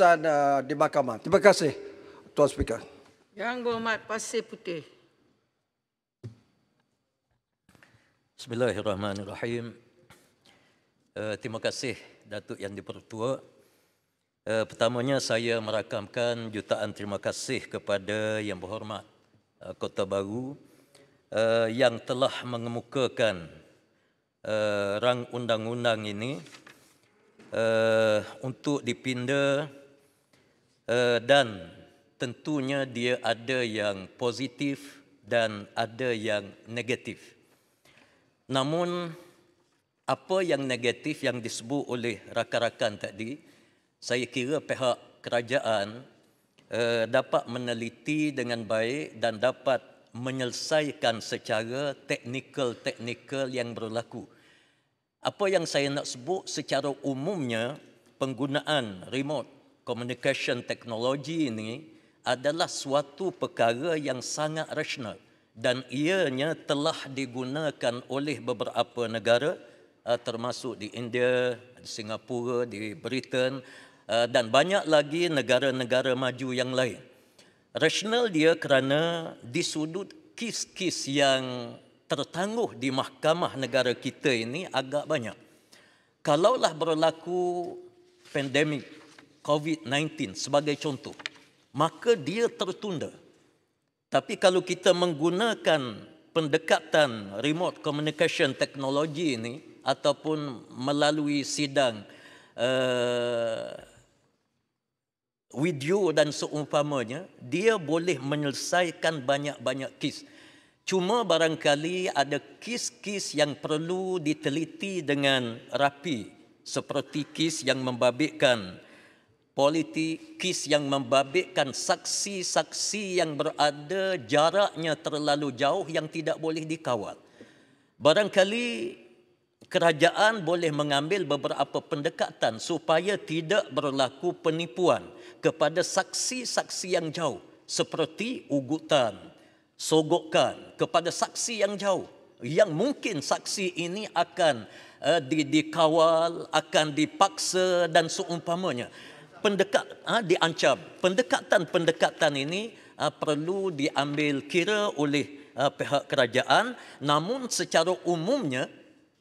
penjelasan uh, di mahkamah. Terima kasih Tuan Speaker. Yang berhormat Pasir Putih. Bismillahirrahmanirrahim. Uh, terima kasih Datuk Yang Dipertua. Uh, pertamanya saya merakamkan jutaan terima kasih kepada Yang Berhormat uh, Kota Baru uh, yang telah mengemukakan uh, rang undang-undang ini uh, untuk dipindah Eh, dan tentunya dia ada yang positif dan ada yang negatif. Namun apa yang negatif yang disebut oleh rakan-rakan tadi, saya kira pihak kerajaan eh, dapat meneliti dengan baik dan dapat menyelesaikan secara teknikal-teknikal yang berlaku. Apa yang saya nak sebut secara umumnya penggunaan remote communication technology ini adalah suatu perkara yang sangat rasional dan ianya telah digunakan oleh beberapa negara eh, termasuk di India, di Singapura, di Britain eh, dan banyak lagi negara-negara maju yang lain. Rasional dia kerana di sudut kes-kes yang tertangguh di mahkamah negara kita ini agak banyak. Kalaulah berlaku pandemik COVID-19 sebagai contoh, maka dia tertunda. Tapi kalau kita menggunakan pendekatan remote communication teknologi ini ataupun melalui sidang uh, video dan seumpamanya, dia boleh menyelesaikan banyak-banyak kes. Cuma barangkali ada kes-kes yang perlu diteliti dengan rapi seperti kes yang membabitkan politikis yang membabitkan saksi-saksi yang berada jaraknya terlalu jauh yang tidak boleh dikawal. Barangkali kerajaan boleh mengambil beberapa pendekatan supaya tidak berlaku penipuan kepada saksi-saksi yang jauh seperti ugutan, sogokan kepada saksi yang jauh yang mungkin saksi ini akan uh, di dikawal, akan dipaksa dan seumpamanya pendekat ha, diancam. Pendekatan-pendekatan ini ha, perlu diambil kira oleh ha, pihak kerajaan. Namun secara umumnya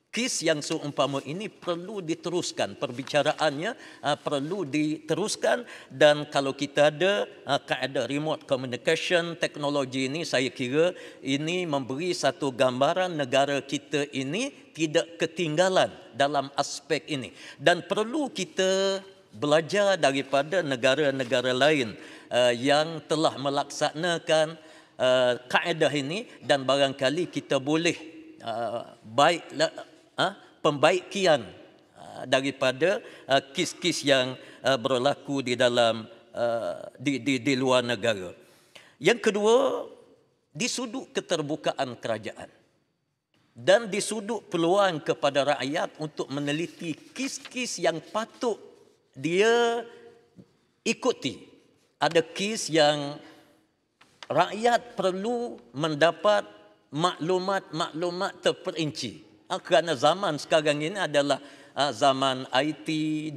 kes yang seumpama ini perlu diteruskan perbicaraannya ha, perlu diteruskan dan kalau kita ada ha, kaedah remote communication teknologi ini saya kira ini memberi satu gambaran negara kita ini tidak ketinggalan dalam aspek ini dan perlu kita belajar daripada negara-negara lain eh, yang telah melaksanakan eh, kaedah ini dan barangkali kita boleh eh, baik ha, pembaikian daripada kes-kes yang berlaku di dalam di, di, di luar negara. Yang kedua, di sudut keterbukaan kerajaan dan di sudut peluang kepada rakyat untuk meneliti kes-kes yang patut dia ikuti ada kes yang rakyat perlu mendapat maklumat-maklumat terperinci. Ah, kerana zaman sekarang ini adalah ah, zaman IT,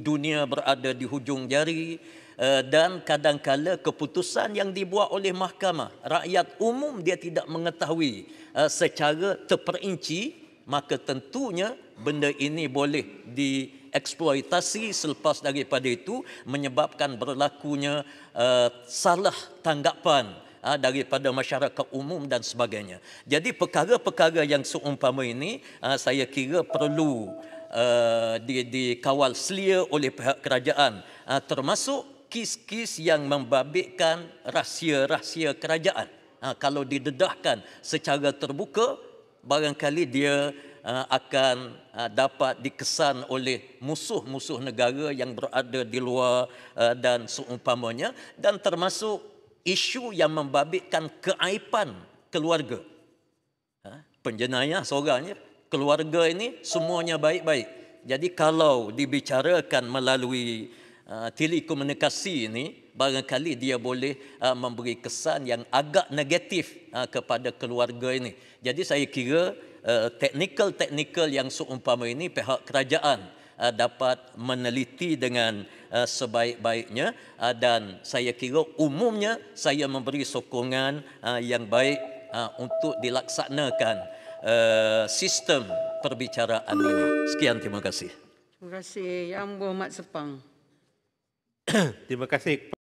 dunia berada di hujung jari eh, dan kadang-kala keputusan yang dibuat oleh mahkamah rakyat umum dia tidak mengetahui eh, secara terperinci maka tentunya benda ini boleh dieksploitasi selepas daripada itu menyebabkan berlakunya uh, salah tanggapan uh, daripada masyarakat umum dan sebagainya. Jadi perkara-perkara yang seumpama ini uh, saya kira perlu uh, di dikawal selia oleh pihak kerajaan uh, termasuk kis-kis yang membabitkan rahsia-rahsia kerajaan. Ha, kalau didedahkan secara terbuka, barangkali dia uh, akan uh, dapat dikesan oleh musuh-musuh negara yang berada di luar uh, dan seumpamanya dan termasuk isu yang membabitkan keaipan keluarga. Ha? Penjenayah seorang Keluarga ini semuanya baik-baik. Jadi kalau dibicarakan melalui telekomunikasi ini, barangkali dia boleh uh, memberi kesan yang agak negatif uh, kepada keluarga ini. Jadi saya kira uh, teknikal-teknikal yang seumpama ini pihak kerajaan uh, dapat meneliti dengan uh, sebaik-baiknya uh, dan saya kira umumnya saya memberi sokongan uh, yang baik uh, untuk dilaksanakan uh, sistem perbicaraan ini. Sekian terima kasih. Terima kasih Yang Berhormat Sepang. terima kasih